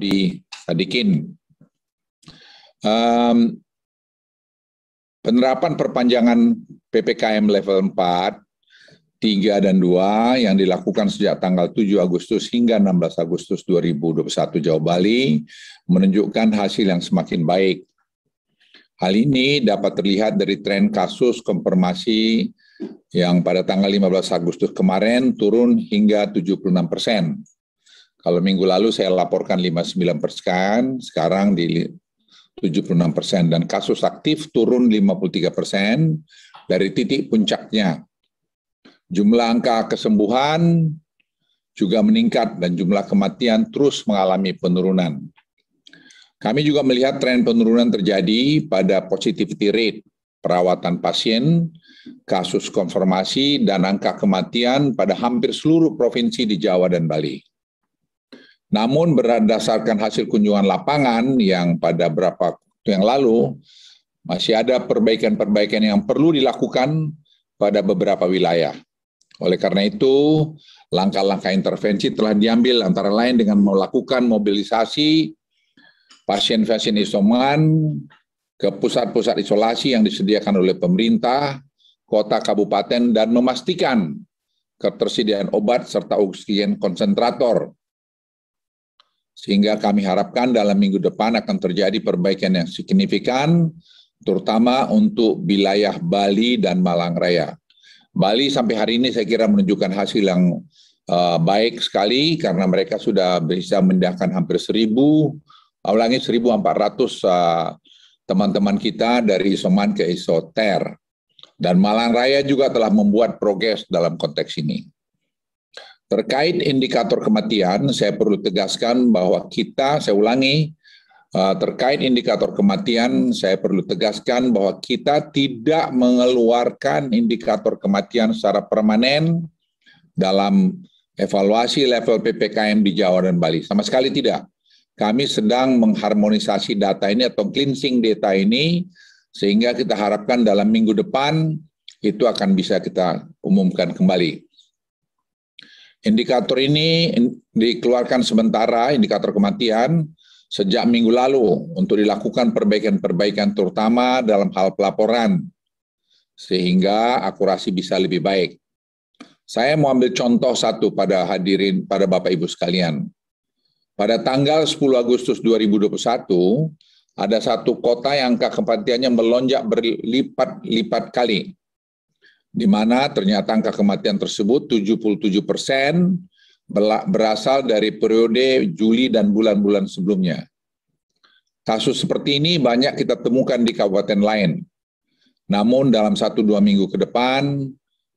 ditadikin. Um, penerapan perpanjangan PPKM level 4, 3 dan 2 yang dilakukan sejak tanggal 7 Agustus hingga 16 Agustus 2021 Jawa Bali menunjukkan hasil yang semakin baik. Hal ini dapat terlihat dari tren kasus konfirmasi yang pada tanggal 15 Agustus kemarin turun hingga 76 persen. Kalau minggu lalu saya laporkan 59 persen, sekarang di 76 persen. Dan kasus aktif turun 53 persen dari titik puncaknya. Jumlah angka kesembuhan juga meningkat dan jumlah kematian terus mengalami penurunan. Kami juga melihat tren penurunan terjadi pada positivity rate, perawatan pasien, kasus konfirmasi, dan angka kematian pada hampir seluruh provinsi di Jawa dan Bali. Namun berdasarkan hasil kunjungan lapangan yang pada beberapa waktu yang lalu, masih ada perbaikan-perbaikan yang perlu dilakukan pada beberapa wilayah. Oleh karena itu, langkah-langkah intervensi telah diambil antara lain dengan melakukan mobilisasi pasien-pasien isoman ke pusat-pusat isolasi yang disediakan oleh pemerintah, kota, kabupaten, dan memastikan ketersediaan obat serta oksigen konsentrator sehingga kami harapkan dalam minggu depan akan terjadi perbaikan yang signifikan, terutama untuk wilayah Bali dan Malang Raya. Bali sampai hari ini saya kira menunjukkan hasil yang uh, baik sekali karena mereka sudah bisa mendahkan hampir 1.000, ulangi empat ratus eh, teman-teman kita dari Isoman ke Isoter. Dan Malang Raya juga telah membuat progres dalam konteks ini. Terkait indikator kematian, saya perlu tegaskan bahwa kita, saya ulangi, eh, terkait indikator kematian, saya perlu tegaskan bahwa kita tidak mengeluarkan indikator kematian secara permanen dalam evaluasi level PPKM di Jawa dan Bali. Sama sekali tidak. Kami sedang mengharmonisasi data ini atau cleansing data ini, sehingga kita harapkan dalam minggu depan itu akan bisa kita umumkan kembali. Indikator ini dikeluarkan sementara, indikator kematian, sejak minggu lalu untuk dilakukan perbaikan-perbaikan terutama dalam hal pelaporan, sehingga akurasi bisa lebih baik. Saya mau ambil contoh satu pada hadirin, pada Bapak-Ibu sekalian. Pada tanggal 10 Agustus 2021, ada satu kota yang angka kematiannya melonjak berlipat-lipat kali di mana ternyata angka kematian tersebut 77 persen berasal dari periode Juli dan bulan-bulan sebelumnya. Kasus seperti ini banyak kita temukan di kabupaten lain. Namun dalam satu dua minggu ke depan,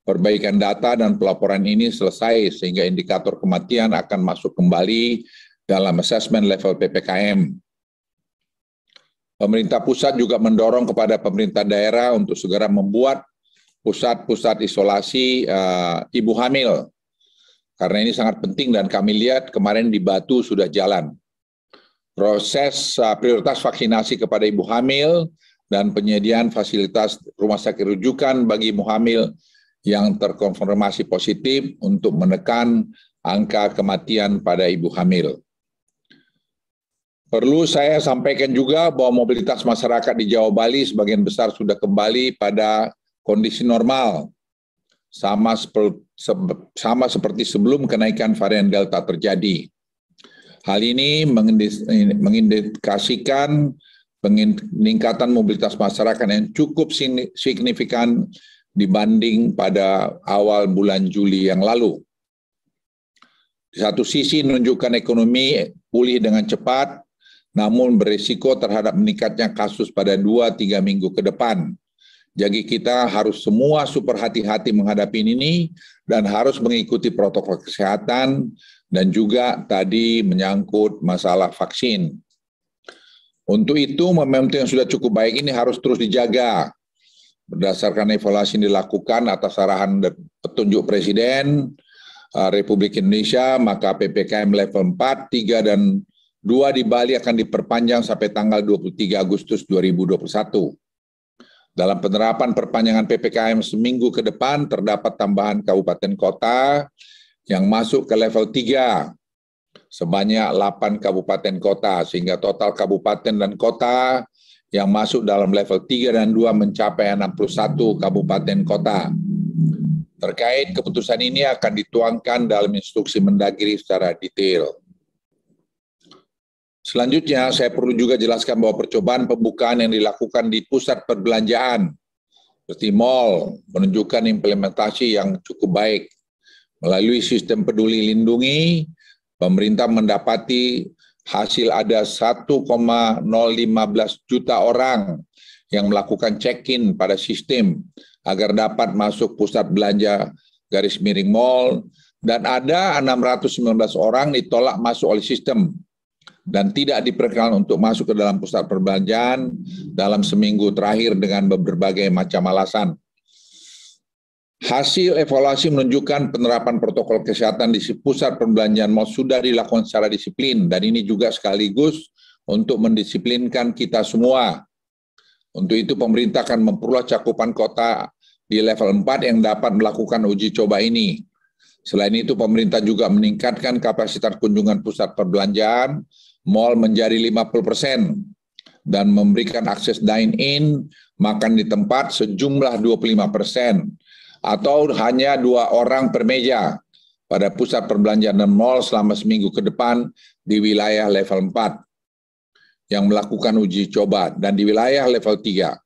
perbaikan data dan pelaporan ini selesai sehingga indikator kematian akan masuk kembali dalam assessment level PPKM. Pemerintah pusat juga mendorong kepada pemerintah daerah untuk segera membuat pusat-pusat isolasi uh, ibu hamil. Karena ini sangat penting dan kami lihat kemarin di Batu sudah jalan. Proses uh, prioritas vaksinasi kepada ibu hamil dan penyediaan fasilitas rumah sakit rujukan bagi ibu hamil yang terkonfirmasi positif untuk menekan angka kematian pada ibu hamil. Perlu saya sampaikan juga bahwa mobilitas masyarakat di Jawa Bali sebagian besar sudah kembali pada kondisi normal sama sama seperti sebelum kenaikan varian Delta terjadi. Hal ini mengindikasikan peningkatan mobilitas masyarakat yang cukup signifikan dibanding pada awal bulan Juli yang lalu. Di satu sisi menunjukkan ekonomi pulih dengan cepat, namun berisiko terhadap meningkatnya kasus pada 2-3 minggu ke depan. Jadi kita harus semua super hati-hati menghadapi ini dan harus mengikuti protokol kesehatan dan juga tadi menyangkut masalah vaksin. Untuk itu momentum yang sudah cukup baik ini harus terus dijaga. Berdasarkan evaluasi yang dilakukan atas arahan petunjuk Presiden eh, Republik Indonesia, maka PPKM level 4, 3, dan 2 di Bali akan diperpanjang sampai tanggal 23 Agustus 2021 dalam penerapan perpanjangan PPKM seminggu ke depan, terdapat tambahan kabupaten kota yang masuk ke level 3 sebanyak 8 kabupaten kota, sehingga total kabupaten dan kota yang masuk dalam level 3 dan 2 mencapai 61 kabupaten kota. Terkait keputusan ini akan dituangkan dalam instruksi mendagri secara detail. Selanjutnya, saya perlu juga jelaskan bahwa percobaan pembukaan yang dilakukan di pusat perbelanjaan seperti mall menunjukkan implementasi yang cukup baik. Melalui sistem peduli lindungi, pemerintah mendapati hasil ada 1,015 juta orang yang melakukan check-in pada sistem agar dapat masuk pusat belanja garis miring mall dan ada 619 orang ditolak masuk oleh sistem dan tidak diperkenalkan untuk masuk ke dalam pusat perbelanjaan dalam seminggu terakhir dengan berbagai macam alasan. Hasil evaluasi menunjukkan penerapan protokol kesehatan di pusat perbelanjaan sudah dilakukan secara disiplin dan ini juga sekaligus untuk mendisiplinkan kita semua. Untuk itu pemerintah akan memperluas cakupan kota di level 4 yang dapat melakukan uji coba ini. Selain itu pemerintah juga meningkatkan kapasitas kunjungan pusat perbelanjaan Mall menjadi 50% dan memberikan akses dine-in, makan di tempat sejumlah 25% atau hanya dua orang per meja pada pusat perbelanjaan dan mall selama seminggu ke depan di wilayah level 4 yang melakukan uji coba dan di wilayah level 3.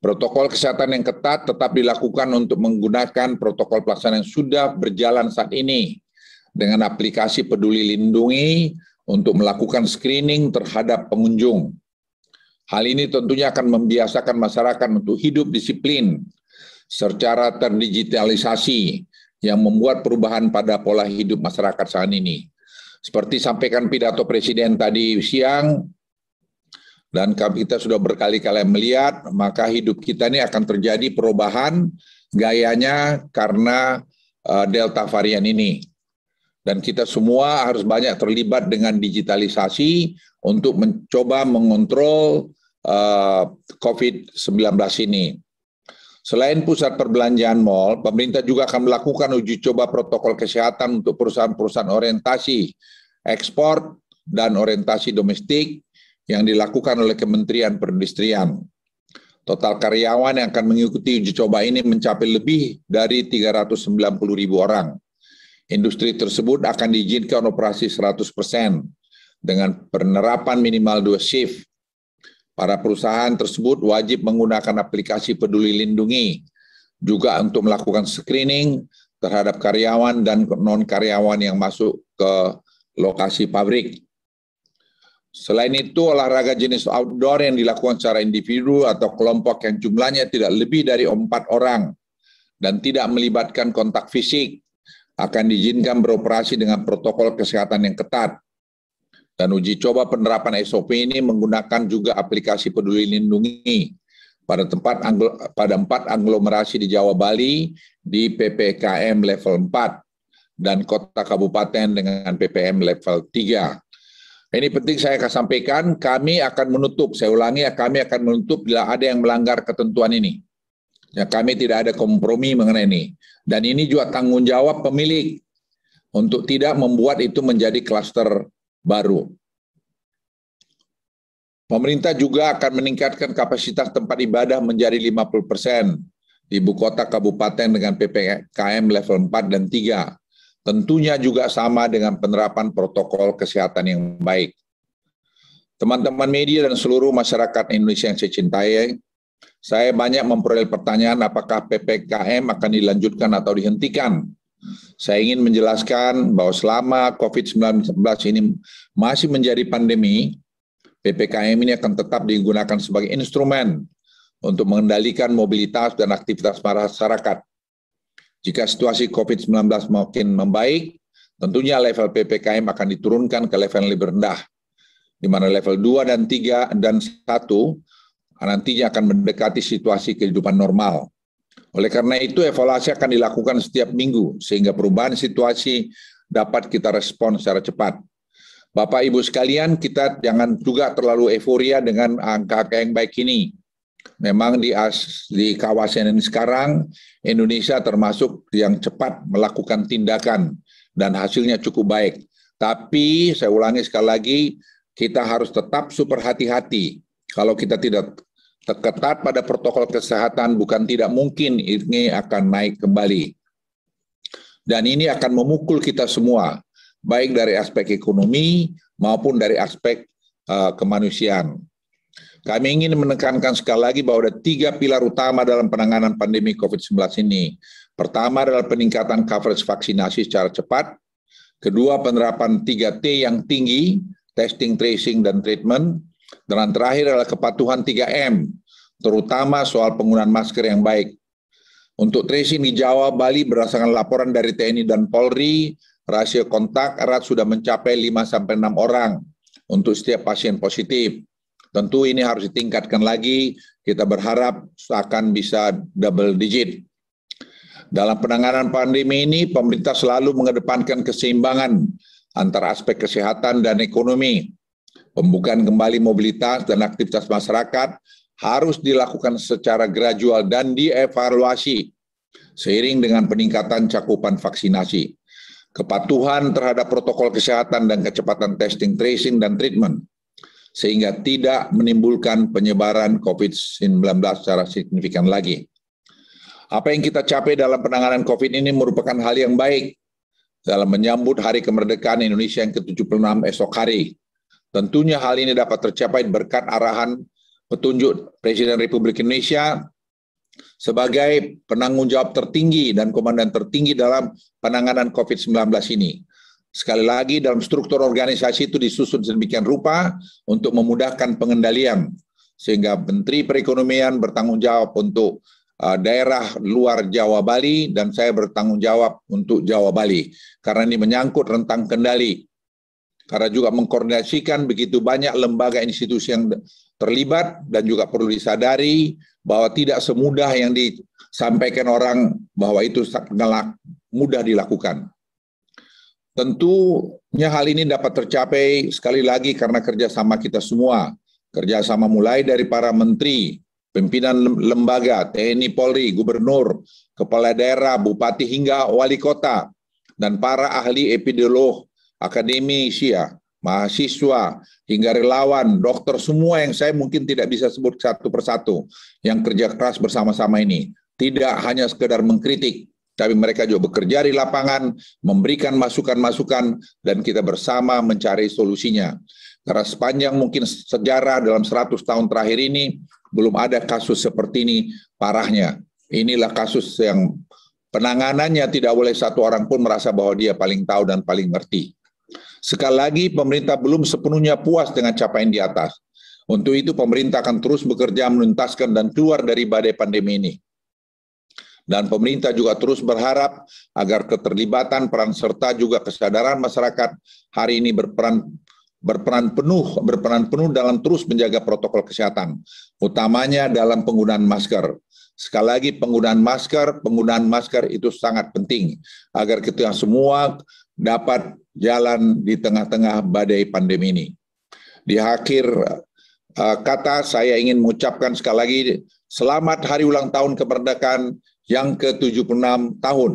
Protokol kesehatan yang ketat tetap dilakukan untuk menggunakan protokol pelaksanaan yang sudah berjalan saat ini dengan aplikasi peduli lindungi, untuk melakukan screening terhadap pengunjung. Hal ini tentunya akan membiasakan masyarakat untuk hidup disiplin secara terdigitalisasi yang membuat perubahan pada pola hidup masyarakat saat ini. Seperti sampaikan pidato Presiden tadi siang, dan kita sudah berkali-kali melihat, maka hidup kita ini akan terjadi perubahan gayanya karena eh, delta varian ini. Dan kita semua harus banyak terlibat dengan digitalisasi untuk mencoba mengontrol uh, eh, COVID-19 ini. Selain pusat perbelanjaan mal, pemerintah juga akan melakukan uji coba protokol kesehatan untuk perusahaan-perusahaan orientasi ekspor dan orientasi domestik yang dilakukan oleh Kementerian Perindustrian. Total karyawan yang akan mengikuti uji coba ini mencapai lebih dari 390 ribu orang. Industri tersebut akan diizinkan operasi 100% dengan penerapan minimal dua shift. Para perusahaan tersebut wajib menggunakan aplikasi peduli lindungi, juga untuk melakukan screening terhadap karyawan dan non-karyawan yang masuk ke lokasi pabrik. Selain itu, olahraga jenis outdoor yang dilakukan secara individu atau kelompok yang jumlahnya tidak lebih dari empat orang dan tidak melibatkan kontak fisik akan diizinkan beroperasi dengan protokol kesehatan yang ketat. Dan uji coba penerapan SOP ini menggunakan juga aplikasi peduli lindungi pada tempat pada empat aglomerasi di Jawa Bali di PPKM level 4 dan kota kabupaten dengan PPM level 3. Ini penting saya akan sampaikan, kami akan menutup, saya ulangi, ya kami akan menutup bila ada yang melanggar ketentuan ini. Ya, kami tidak ada kompromi mengenai ini. Dan ini juga tanggung jawab pemilik untuk tidak membuat itu menjadi klaster baru. Pemerintah juga akan meningkatkan kapasitas tempat ibadah menjadi 50 persen di ibu kota kabupaten dengan PPKM level 4 dan 3. Tentunya juga sama dengan penerapan protokol kesehatan yang baik. Teman-teman media dan seluruh masyarakat Indonesia yang saya cintai, saya banyak memperoleh pertanyaan apakah PPKM akan dilanjutkan atau dihentikan. Saya ingin menjelaskan bahwa selama COVID-19 ini masih menjadi pandemi, PPKM ini akan tetap digunakan sebagai instrumen untuk mengendalikan mobilitas dan aktivitas masyarakat. Jika situasi COVID-19 makin membaik, tentunya level PPKM akan diturunkan ke level yang lebih rendah, di mana level 2 dan 3 dan 1 Nah, nantinya akan mendekati situasi kehidupan normal. Oleh karena itu, evaluasi akan dilakukan setiap minggu, sehingga perubahan situasi dapat kita respon secara cepat. Bapak Ibu sekalian, kita jangan juga terlalu euforia dengan angka-angka yang baik ini. Memang di, as, di kawasan ini sekarang, Indonesia termasuk yang cepat melakukan tindakan dan hasilnya cukup baik. Tapi saya ulangi sekali lagi, kita harus tetap super hati-hati. Kalau kita tidak ketat pada protokol kesehatan bukan tidak mungkin ini akan naik kembali. Dan ini akan memukul kita semua, baik dari aspek ekonomi maupun dari aspek uh, kemanusiaan. Kami ingin menekankan sekali lagi bahwa ada tiga pilar utama dalam penanganan pandemi COVID-19 ini. Pertama adalah peningkatan coverage vaksinasi secara cepat. Kedua, penerapan 3T yang tinggi, testing, tracing, dan treatment. Dan terakhir adalah kepatuhan 3M, terutama soal penggunaan masker yang baik. Untuk tracing di Jawa, Bali berdasarkan laporan dari TNI dan Polri, rasio kontak erat sudah mencapai 5-6 orang untuk setiap pasien positif. Tentu ini harus ditingkatkan lagi, kita berharap akan bisa double digit. Dalam penanganan pandemi ini, pemerintah selalu mengedepankan keseimbangan antara aspek kesehatan dan ekonomi Pembukaan kembali mobilitas dan aktivitas masyarakat harus dilakukan secara gradual dan dievaluasi seiring dengan peningkatan cakupan vaksinasi. Kepatuhan terhadap protokol kesehatan dan kecepatan testing, tracing, dan treatment sehingga tidak menimbulkan penyebaran COVID-19 secara signifikan lagi. Apa yang kita capai dalam penanganan COVID ini merupakan hal yang baik dalam menyambut Hari Kemerdekaan Indonesia yang ke-76 esok hari. Tentunya hal ini dapat tercapai berkat arahan petunjuk Presiden Republik Indonesia sebagai penanggung jawab tertinggi dan komandan tertinggi dalam penanganan COVID-19 ini. Sekali lagi, dalam struktur organisasi itu disusun sedemikian rupa untuk memudahkan pengendalian, sehingga Menteri Perekonomian bertanggung jawab untuk uh, daerah luar Jawa Bali, dan saya bertanggung jawab untuk Jawa Bali, karena ini menyangkut rentang kendali karena juga mengkoordinasikan begitu banyak lembaga institusi yang terlibat dan juga perlu disadari bahwa tidak semudah yang disampaikan orang bahwa itu mudah dilakukan. Tentunya hal ini dapat tercapai sekali lagi karena kerjasama kita semua, kerjasama mulai dari para menteri, pimpinan lembaga, TNI, Polri, gubernur, kepala daerah, bupati hingga wali kota, dan para ahli epidemiolog akademi Asia, mahasiswa, hingga relawan, dokter, semua yang saya mungkin tidak bisa sebut satu persatu, yang kerja keras bersama-sama ini. Tidak hanya sekedar mengkritik, tapi mereka juga bekerja di lapangan, memberikan masukan-masukan, dan kita bersama mencari solusinya. Karena sepanjang mungkin sejarah dalam 100 tahun terakhir ini, belum ada kasus seperti ini parahnya. Inilah kasus yang penanganannya tidak boleh satu orang pun merasa bahwa dia paling tahu dan paling ngerti. Sekali lagi, pemerintah belum sepenuhnya puas dengan capaian di atas. Untuk itu, pemerintah akan terus bekerja menuntaskan dan keluar dari badai pandemi ini. Dan pemerintah juga terus berharap agar keterlibatan peran serta juga kesadaran masyarakat hari ini berperan berperan penuh berperan penuh dalam terus menjaga protokol kesehatan, utamanya dalam penggunaan masker. Sekali lagi penggunaan masker, penggunaan masker itu sangat penting agar kita semua dapat jalan di tengah-tengah badai pandemi ini. Di akhir eh, kata saya ingin mengucapkan sekali lagi selamat hari ulang tahun kemerdekaan yang ke-76 tahun.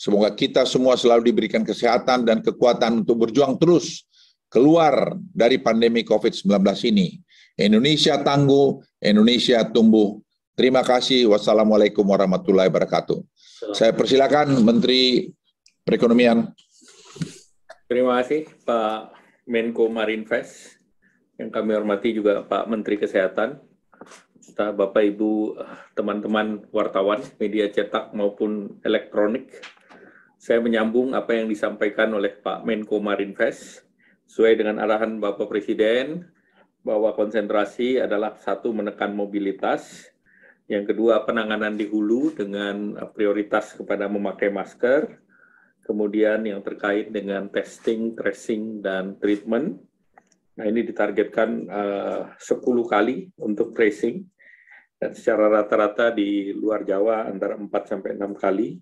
Semoga kita semua selalu diberikan kesehatan dan kekuatan untuk berjuang terus keluar dari pandemi COVID-19 ini. Indonesia tangguh, Indonesia tumbuh. Terima kasih. Wassalamualaikum warahmatullahi wabarakatuh. Saya persilakan Menteri Perekonomian. Terima kasih Pak Menko Marinvest yang kami hormati juga Pak Menteri Kesehatan, serta Bapak Ibu teman-teman wartawan media cetak maupun elektronik. Saya menyambung apa yang disampaikan oleh Pak Menko Marinvest sesuai dengan arahan Bapak Presiden bahwa konsentrasi adalah satu menekan mobilitas, yang kedua penanganan di hulu dengan prioritas kepada memakai masker, kemudian yang terkait dengan testing, tracing, dan treatment. Nah, ini ditargetkan eh, uh, 10 kali untuk tracing, dan secara rata-rata di luar Jawa antara 4 sampai 6 kali.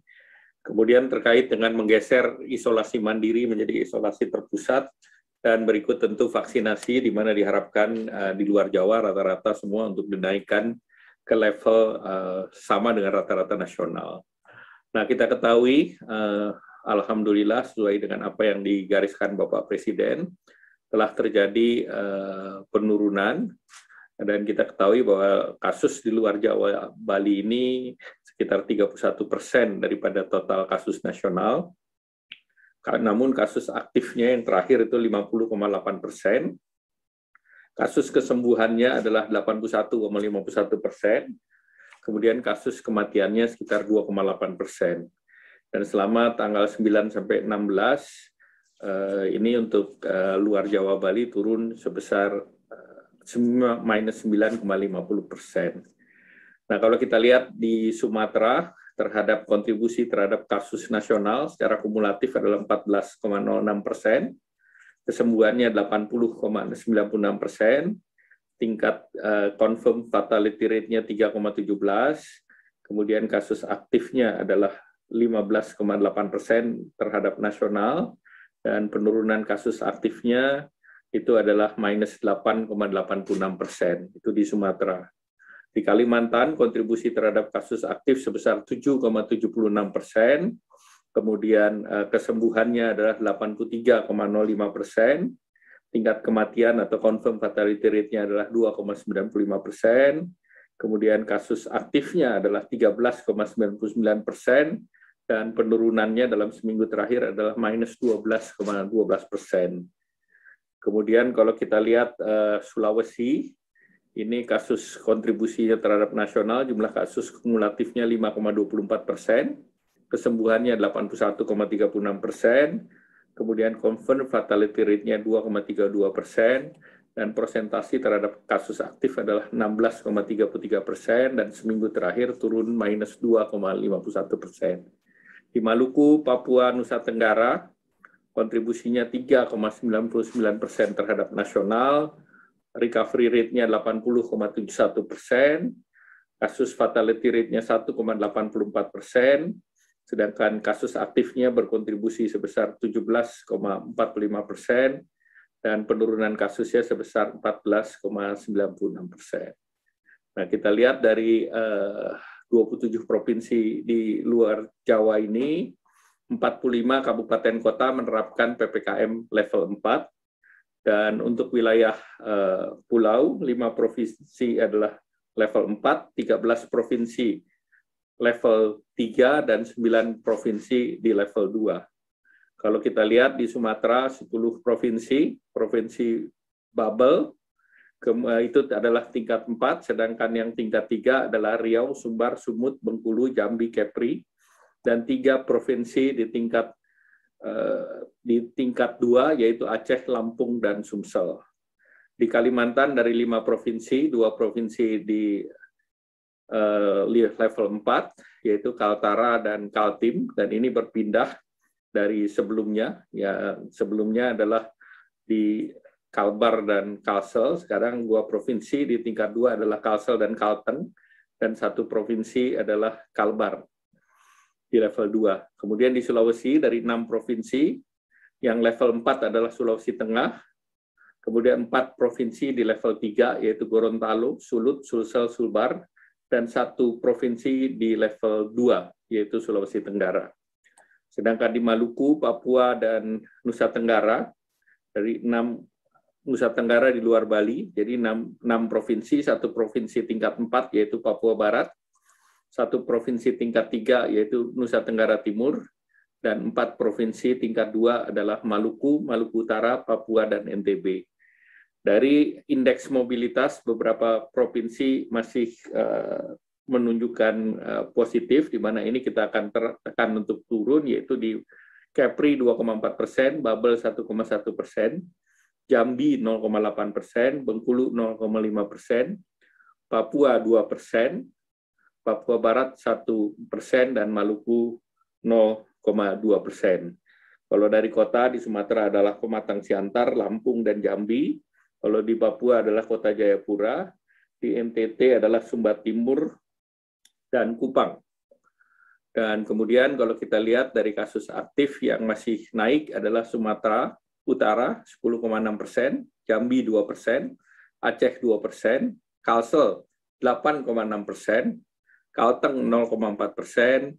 Kemudian terkait dengan menggeser isolasi mandiri menjadi isolasi terpusat, dan berikut tentu vaksinasi di mana diharapkan uh, di luar Jawa rata-rata semua untuk dinaikkan ke level uh, sama dengan rata-rata nasional. Nah, kita ketahui uh, alhamdulillah sesuai dengan apa yang digariskan Bapak Presiden telah terjadi eh, penurunan dan kita ketahui bahwa kasus di luar Jawa Bali ini sekitar 31 persen daripada total kasus nasional. Namun kasus aktifnya yang terakhir itu 50,8 persen. Kasus kesembuhannya adalah 81,51 persen. Kemudian kasus kematiannya sekitar 2,8 persen. Dan selama tanggal 9 sampai 16 eh, ini untuk eh, luar Jawa Bali turun sebesar eh, minus 9,50 persen. Nah kalau kita lihat di Sumatera terhadap kontribusi terhadap kasus nasional secara kumulatif adalah 14,06 persen, kesembuhannya 80,96 persen, tingkat uh, confirm fatality rate-nya 3,17, kemudian kasus aktifnya adalah 15,8 persen terhadap nasional, dan penurunan kasus aktifnya itu adalah minus 8,86 persen, itu di Sumatera. Di Kalimantan, kontribusi terhadap kasus aktif sebesar 7,76 persen, kemudian eh, kesembuhannya adalah 83,05 persen, tingkat kematian atau confirm fatality rate-nya adalah 2,95 persen, kemudian kasus aktifnya adalah 13,99 persen, dan penurunannya dalam seminggu terakhir adalah minus 12,12 persen. Kemudian kalau kita lihat uh, Sulawesi, ini kasus kontribusinya terhadap nasional, jumlah kasus kumulatifnya 5,24 persen, kesembuhannya 81,36 persen, kemudian confirm fatality rate-nya 2,32 persen, dan prosentasi terhadap kasus aktif adalah 16,33 persen dan seminggu terakhir turun minus 2,51 persen. Di Maluku, Papua, Nusa Tenggara, kontribusinya 3,99 persen terhadap nasional, recovery rate-nya 80,71 persen, kasus fatality rate-nya 1,84 persen, sedangkan kasus aktifnya berkontribusi sebesar 17,45 persen, dan penurunan kasusnya sebesar 14,96 persen. Nah, kita lihat dari uh, 27 provinsi di luar Jawa ini, 45 kabupaten kota menerapkan PPKM level 4, dan untuk wilayah uh, pulau, 5 provinsi adalah level 4, 13 provinsi level 3, dan 9 provinsi di level 2. Kalau kita lihat di Sumatera, 10 provinsi, provinsi bubble, Eh, itu adalah tingkat 4, sedangkan yang tingkat 3 adalah Riau, Sumbar, Sumut, Bengkulu, Jambi, Kepri, dan tiga provinsi di tingkat eh, di tingkat 2 yaitu Aceh, Lampung, dan Sumsel. Di Kalimantan dari lima provinsi, dua provinsi di eh, level 4 yaitu Kaltara dan Kaltim dan ini berpindah dari sebelumnya ya sebelumnya adalah di Kalbar dan Kalsel. Sekarang dua provinsi di tingkat dua adalah Kalsel dan Kalten, dan satu provinsi adalah Kalbar di level dua. Kemudian di Sulawesi dari enam provinsi, yang level empat adalah Sulawesi Tengah, kemudian empat provinsi di level tiga yaitu Gorontalo, Sulut, Sulsel, Sulbar, dan satu provinsi di level dua yaitu Sulawesi Tenggara. Sedangkan di Maluku, Papua, dan Nusa Tenggara, dari enam Nusa Tenggara di luar Bali, jadi enam 6 provinsi, satu provinsi tingkat empat yaitu Papua Barat, satu provinsi tingkat tiga yaitu Nusa Tenggara Timur, dan empat provinsi tingkat dua adalah Maluku, Maluku Utara, Papua, dan NTB. Dari indeks mobilitas, beberapa provinsi masih uh, menunjukkan uh, positif, di mana ini kita akan tekan untuk turun, yaitu di Kepri 2,4 persen, Babel 1,1 persen, Jambi 0,8 persen, Bengkulu 0,5 persen, Papua 2 persen, Papua Barat 1 persen, dan Maluku 0,2 persen. Kalau dari kota di Sumatera adalah Komatang Siantar, Lampung, dan Jambi. Kalau di Papua adalah Kota Jayapura, di NTT adalah Sumba Timur dan Kupang. Dan kemudian kalau kita lihat dari kasus aktif yang masih naik adalah Sumatera, Utara 10,6 persen, Jambi 2 persen, Aceh 2 persen, Kalsel 8,6 persen, Kalteng 0,4 persen,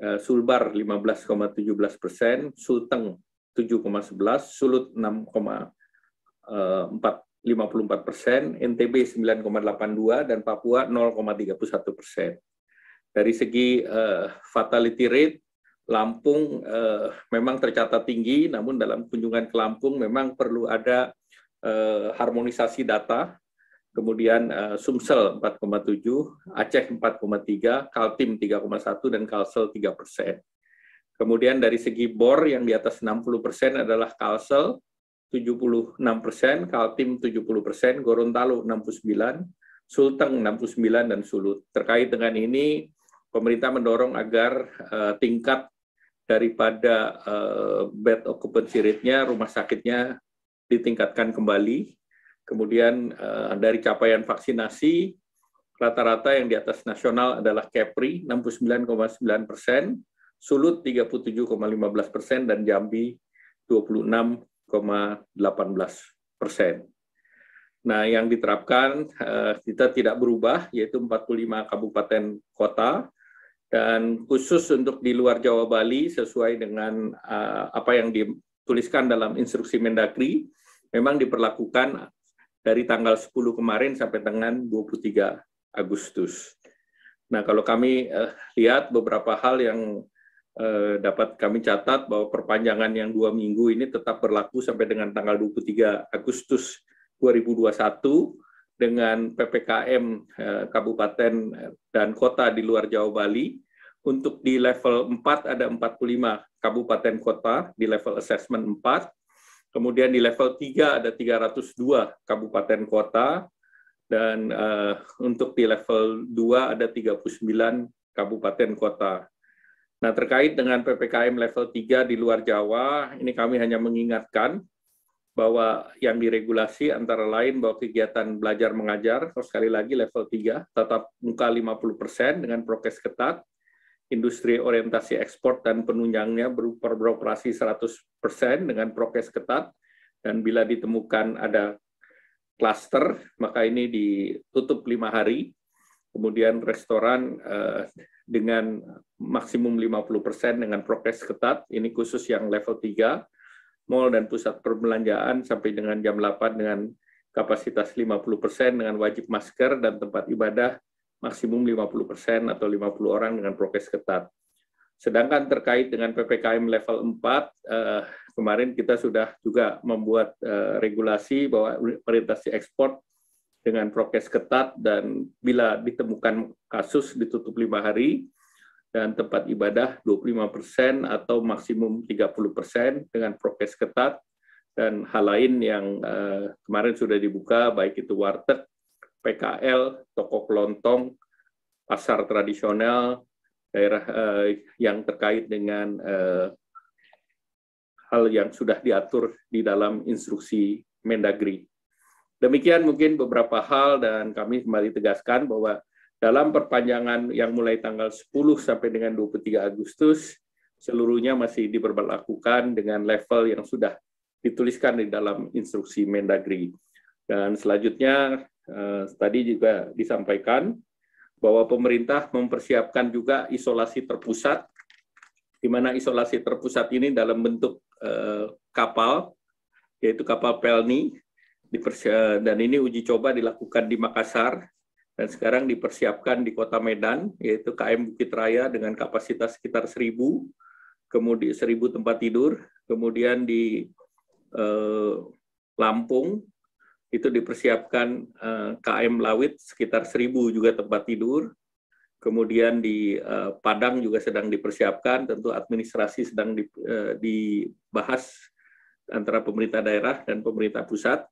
eh, Sulbar 15,17 persen, Sulteng 7,11, Sulut 6,54 eh, persen, NTB 9,82, dan Papua 0,31 persen. Dari segi uh, fatality rate, Lampung eh, memang tercatat tinggi, namun dalam kunjungan ke Lampung memang perlu ada eh, harmonisasi data. Kemudian eh, Sumsel 4,7, Aceh 4,3, Kaltim 3,1, dan Kalsel 3 persen. Kemudian dari segi bor yang di atas 60 persen adalah Kalsel 76 persen, Kaltim 70 persen, Gorontalo 69, Sulteng 69 dan Sulut. Terkait dengan ini, pemerintah mendorong agar uh, tingkat daripada eh, bed occupancy rate-nya rumah sakitnya ditingkatkan kembali. Kemudian eh, dari capaian vaksinasi rata-rata yang di atas nasional adalah Kepri 69,9 persen, Sulut 37,15 persen, dan Jambi 26,18 persen. Nah, yang diterapkan eh, kita tidak berubah, yaitu 45 kabupaten kota, dan khusus untuk di luar Jawa Bali sesuai dengan uh, apa yang dituliskan dalam instruksi Mendagri memang diperlakukan dari tanggal 10 kemarin sampai dengan 23 Agustus. Nah, kalau kami uh, lihat beberapa hal yang uh, dapat kami catat bahwa perpanjangan yang dua minggu ini tetap berlaku sampai dengan tanggal 23 Agustus 2021 dengan PPKM eh, kabupaten eh, dan kota di luar Jawa Bali. Untuk di level 4 ada 45 kabupaten kota di level assessment 4. Kemudian di level 3 ada 302 kabupaten kota dan uh, untuk di level 2 ada 39 kabupaten kota. Nah, terkait dengan PPKM level 3 di luar Jawa, ini kami hanya mengingatkan bahwa yang diregulasi antara lain bahwa kegiatan belajar mengajar, oh sekali lagi level 3, tetap muka 50% dengan prokes ketat, industri orientasi ekspor dan penunjangnya beroperasi 100% dengan prokes ketat, dan bila ditemukan ada klaster, maka ini ditutup lima hari, kemudian restoran eh, dengan maksimum 50% dengan prokes ketat, ini khusus yang level 3, mall dan pusat perbelanjaan sampai dengan jam 8 dengan kapasitas 50% dengan wajib masker dan tempat ibadah maksimum 50% atau 50 orang dengan prokes ketat. Sedangkan terkait dengan PPKM level 4, eh, kemarin kita sudah juga membuat eh, regulasi bahwa orientasi ekspor dengan prokes ketat dan bila ditemukan kasus ditutup lima hari, dan tempat ibadah 25% atau maksimum 30% dengan prokes ketat dan hal lain yang uh, kemarin sudah dibuka baik itu warteg, PKL, toko kelontong, pasar tradisional, daerah uh, yang terkait dengan uh, hal yang sudah diatur di dalam instruksi Mendagri. Demikian mungkin beberapa hal dan kami kembali tegaskan bahwa dalam perpanjangan yang mulai tanggal 10 sampai dengan 23 Agustus, seluruhnya masih diperlakukan dengan level yang sudah dituliskan di dalam instruksi Mendagri. Dan selanjutnya eh, tadi juga disampaikan bahwa pemerintah mempersiapkan juga isolasi terpusat, di mana isolasi terpusat ini dalam bentuk eh, kapal, yaitu kapal Pelni, eh, dan ini uji coba dilakukan di Makassar dan sekarang dipersiapkan di Kota Medan, yaitu KM Bukit Raya dengan kapasitas sekitar 1.000, kemudian 1.000 tempat tidur, kemudian di eh, Lampung itu dipersiapkan eh, KM Lawit sekitar 1.000 juga tempat tidur, kemudian di eh, Padang juga sedang dipersiapkan, tentu administrasi sedang di, eh, dibahas antara pemerintah daerah dan pemerintah pusat,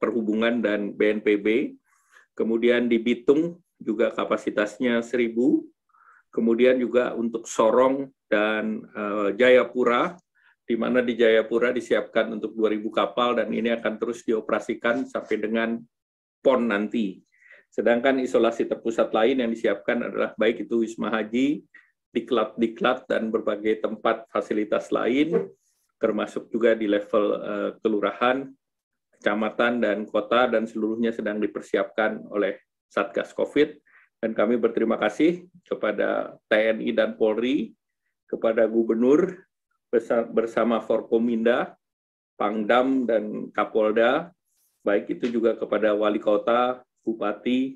perhubungan dan BNPB, kemudian di Bitung juga kapasitasnya 1000, kemudian juga untuk Sorong dan uh, Jayapura, di mana di Jayapura disiapkan untuk 2000 kapal dan ini akan terus dioperasikan sampai dengan PON nanti. Sedangkan isolasi terpusat lain yang disiapkan adalah baik itu Wisma Haji, diklat-diklat, dan berbagai tempat fasilitas lain, termasuk juga di level uh, kelurahan, kecamatan dan kota dan seluruhnya sedang dipersiapkan oleh Satgas Covid dan kami berterima kasih kepada TNI dan Polri, kepada Gubernur bersama Forkominda, Pangdam dan Kapolda, baik itu juga kepada Wali Kota, Bupati,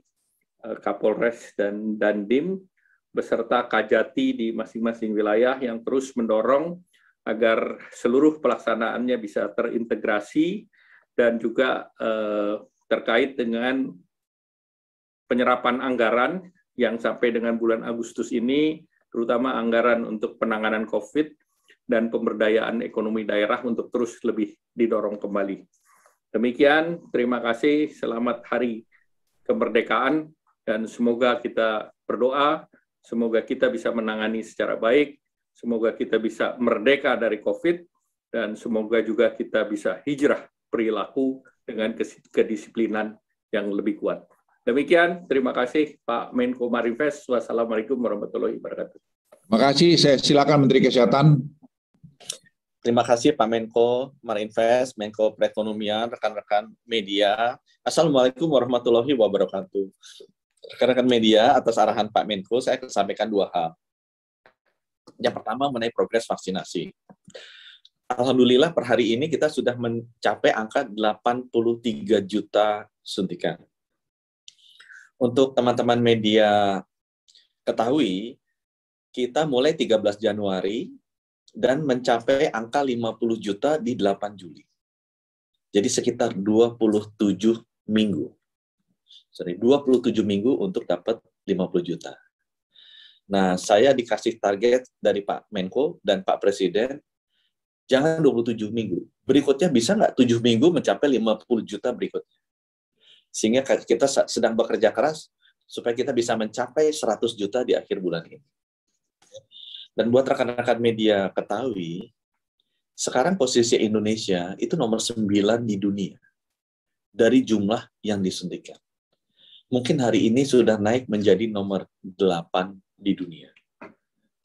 eh, Kapolres dan Dandim beserta Kajati di masing-masing wilayah yang terus mendorong agar seluruh pelaksanaannya bisa terintegrasi dan juga eh, terkait dengan penyerapan anggaran yang sampai dengan bulan Agustus ini, terutama anggaran untuk penanganan COVID dan pemberdayaan ekonomi daerah untuk terus lebih didorong kembali. Demikian, terima kasih. Selamat Hari Kemerdekaan, dan semoga kita berdoa, semoga kita bisa menangani secara baik, semoga kita bisa merdeka dari COVID, dan semoga juga kita bisa hijrah perilaku dengan kedisiplinan yang lebih kuat. Demikian, terima kasih Pak Menko Marifes. Wassalamualaikum warahmatullahi wabarakatuh. Terima kasih. Saya silakan Menteri Kesehatan. Terima kasih Pak Menko Marinvest, Menko Perekonomian, rekan-rekan media. Assalamualaikum warahmatullahi wabarakatuh. Rekan-rekan media, atas arahan Pak Menko, saya akan sampaikan dua hal. Yang pertama mengenai progres vaksinasi. Alhamdulillah per hari ini kita sudah mencapai angka 83 juta suntikan. Untuk teman-teman media ketahui, kita mulai 13 Januari dan mencapai angka 50 juta di 8 Juli. Jadi sekitar 27 minggu. Sorry, 27 minggu untuk dapat 50 juta. Nah, saya dikasih target dari Pak Menko dan Pak Presiden Jangan 27 minggu. Berikutnya bisa nggak 7 minggu mencapai 50 juta berikutnya. Sehingga kita sedang bekerja keras supaya kita bisa mencapai 100 juta di akhir bulan ini. Dan buat rekan-rekan media ketahui, sekarang posisi Indonesia itu nomor 9 di dunia dari jumlah yang disuntikan. Mungkin hari ini sudah naik menjadi nomor 8 di dunia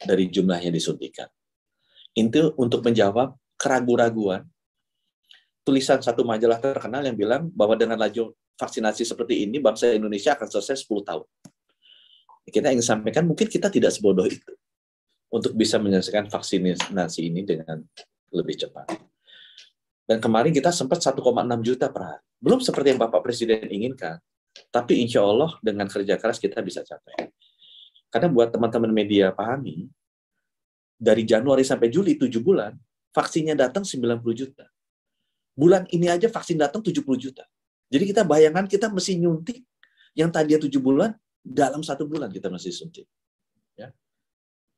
dari jumlah yang disuntikan. Itu untuk menjawab keraguan-raguan tulisan satu majalah terkenal yang bilang bahwa dengan laju vaksinasi seperti ini bangsa Indonesia akan selesai 10 tahun. Kita ingin sampaikan mungkin kita tidak sebodoh itu untuk bisa menyelesaikan vaksinasi ini dengan lebih cepat. Dan kemarin kita sempat 1,6 juta per hari. Belum seperti yang Bapak Presiden inginkan, tapi insya Allah dengan kerja keras kita bisa capai. Karena buat teman-teman media pahami, dari Januari sampai Juli 7 bulan, vaksinnya datang 90 juta. Bulan ini aja vaksin datang 70 juta. Jadi kita bayangkan kita mesti nyuntik yang tadinya 7 bulan, dalam satu bulan kita masih suntik. Ya.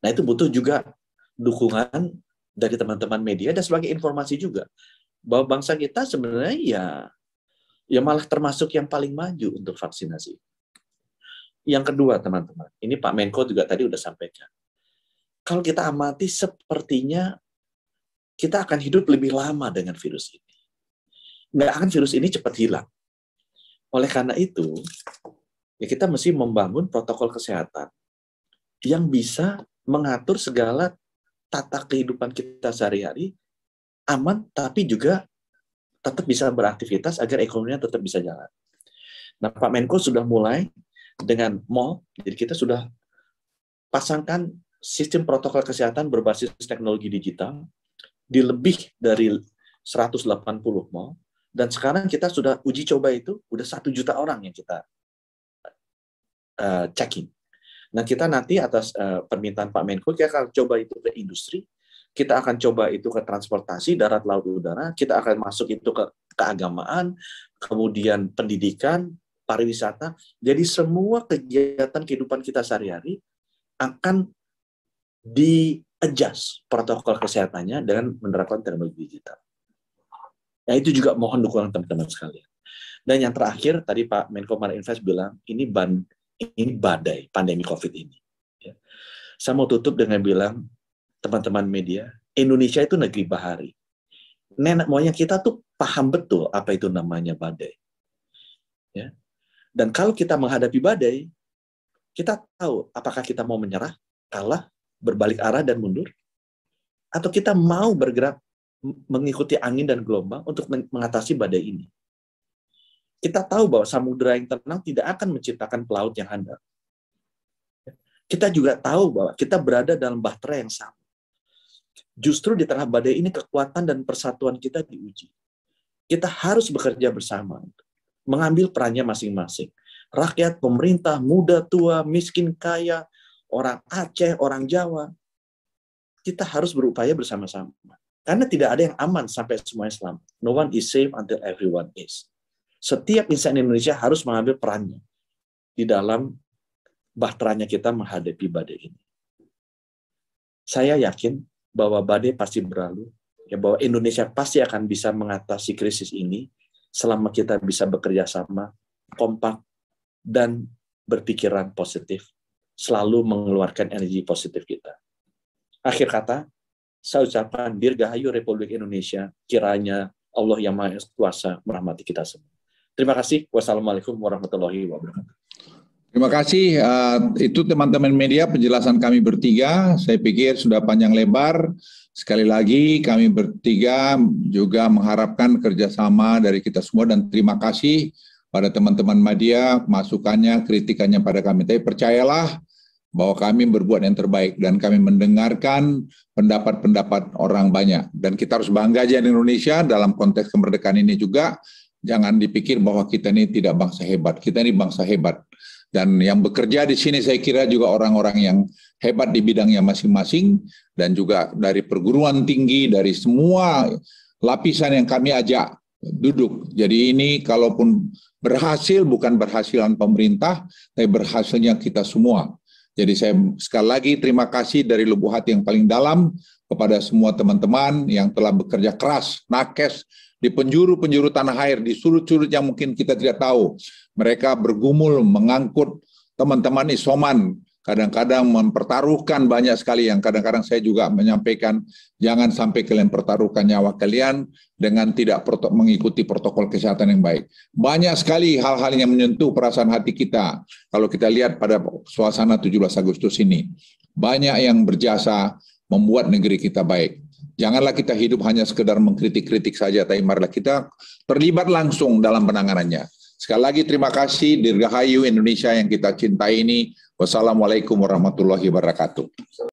Nah itu butuh juga dukungan dari teman-teman media dan sebagai informasi juga bahwa bangsa kita sebenarnya ya ya malah termasuk yang paling maju untuk vaksinasi. Yang kedua, teman-teman, ini Pak Menko juga tadi sudah sampaikan kalau kita amati sepertinya kita akan hidup lebih lama dengan virus ini. Nggak akan virus ini cepat hilang. Oleh karena itu, ya kita mesti membangun protokol kesehatan yang bisa mengatur segala tata kehidupan kita sehari-hari aman tapi juga tetap bisa beraktivitas agar ekonominya tetap bisa jalan. Nah, Pak Menko sudah mulai dengan mall, jadi kita sudah pasangkan sistem protokol kesehatan berbasis teknologi digital di lebih dari 180 mall dan sekarang kita sudah uji coba itu udah satu juta orang yang kita uh, checking. Nah kita nanti atas uh, permintaan Pak Menko kita akan coba itu ke industri, kita akan coba itu ke transportasi darat laut udara, kita akan masuk itu ke keagamaan, kemudian pendidikan, pariwisata. Jadi semua kegiatan kehidupan kita sehari-hari akan di adjust protokol kesehatannya dengan menerapkan teknologi digital. Nah itu juga mohon dukungan teman-teman sekalian. Dan yang terakhir tadi Pak Menko Marinvest bilang ini ban ini badai pandemi COVID ini. Ya. Saya mau tutup dengan bilang teman-teman media Indonesia itu negeri bahari. Nenek moyang kita tuh paham betul apa itu namanya badai. Ya. Dan kalau kita menghadapi badai, kita tahu apakah kita mau menyerah, kalah, berbalik arah dan mundur? Atau kita mau bergerak mengikuti angin dan gelombang untuk mengatasi badai ini? Kita tahu bahwa samudera yang tenang tidak akan menciptakan pelaut yang handal. Kita juga tahu bahwa kita berada dalam bahtera yang sama. Justru di tengah badai ini kekuatan dan persatuan kita diuji. Kita harus bekerja bersama, mengambil perannya masing-masing. Rakyat, pemerintah, muda, tua, miskin, kaya, orang Aceh, orang Jawa. Kita harus berupaya bersama-sama. Karena tidak ada yang aman sampai semuanya selamat. No one is safe until everyone is. Setiap insan Indonesia harus mengambil perannya di dalam bahteranya kita menghadapi badai ini. Saya yakin bahwa badai pasti berlalu, ya bahwa Indonesia pasti akan bisa mengatasi krisis ini selama kita bisa bekerja sama, kompak, dan berpikiran positif selalu mengeluarkan energi positif kita. Akhir kata, saya ucapkan dirgahayu Republik Indonesia, kiranya Allah yang Maha Kuasa merahmati kita semua. Terima kasih. Wassalamualaikum warahmatullahi wabarakatuh. Terima kasih. Eh, itu teman-teman media penjelasan kami bertiga. Saya pikir sudah panjang lebar. Sekali lagi kami bertiga juga mengharapkan kerjasama dari kita semua dan terima kasih pada teman-teman media masukannya, kritikannya pada kami. Tapi percayalah bahwa kami berbuat yang terbaik dan kami mendengarkan pendapat-pendapat orang banyak dan kita harus bangga aja di Indonesia dalam konteks kemerdekaan ini juga jangan dipikir bahwa kita ini tidak bangsa hebat kita ini bangsa hebat dan yang bekerja di sini saya kira juga orang-orang yang hebat di bidangnya masing-masing dan juga dari perguruan tinggi dari semua lapisan yang kami ajak duduk jadi ini kalaupun berhasil bukan berhasilan pemerintah tapi berhasilnya kita semua jadi saya sekali lagi terima kasih dari lubuk hati yang paling dalam kepada semua teman-teman yang telah bekerja keras, nakes, di penjuru-penjuru tanah air, di sudut-sudut yang mungkin kita tidak tahu. Mereka bergumul mengangkut teman-teman isoman kadang-kadang mempertaruhkan banyak sekali yang kadang-kadang saya juga menyampaikan jangan sampai kalian pertaruhkan nyawa kalian dengan tidak mengikuti protokol kesehatan yang baik. Banyak sekali hal-hal yang menyentuh perasaan hati kita kalau kita lihat pada suasana 17 Agustus ini. Banyak yang berjasa membuat negeri kita baik. Janganlah kita hidup hanya sekedar mengkritik-kritik saja, tapi marilah kita terlibat langsung dalam penanganannya. Sekali lagi terima kasih Dirgahayu Indonesia yang kita cintai ini. Wassalamualaikum warahmatullahi wabarakatuh.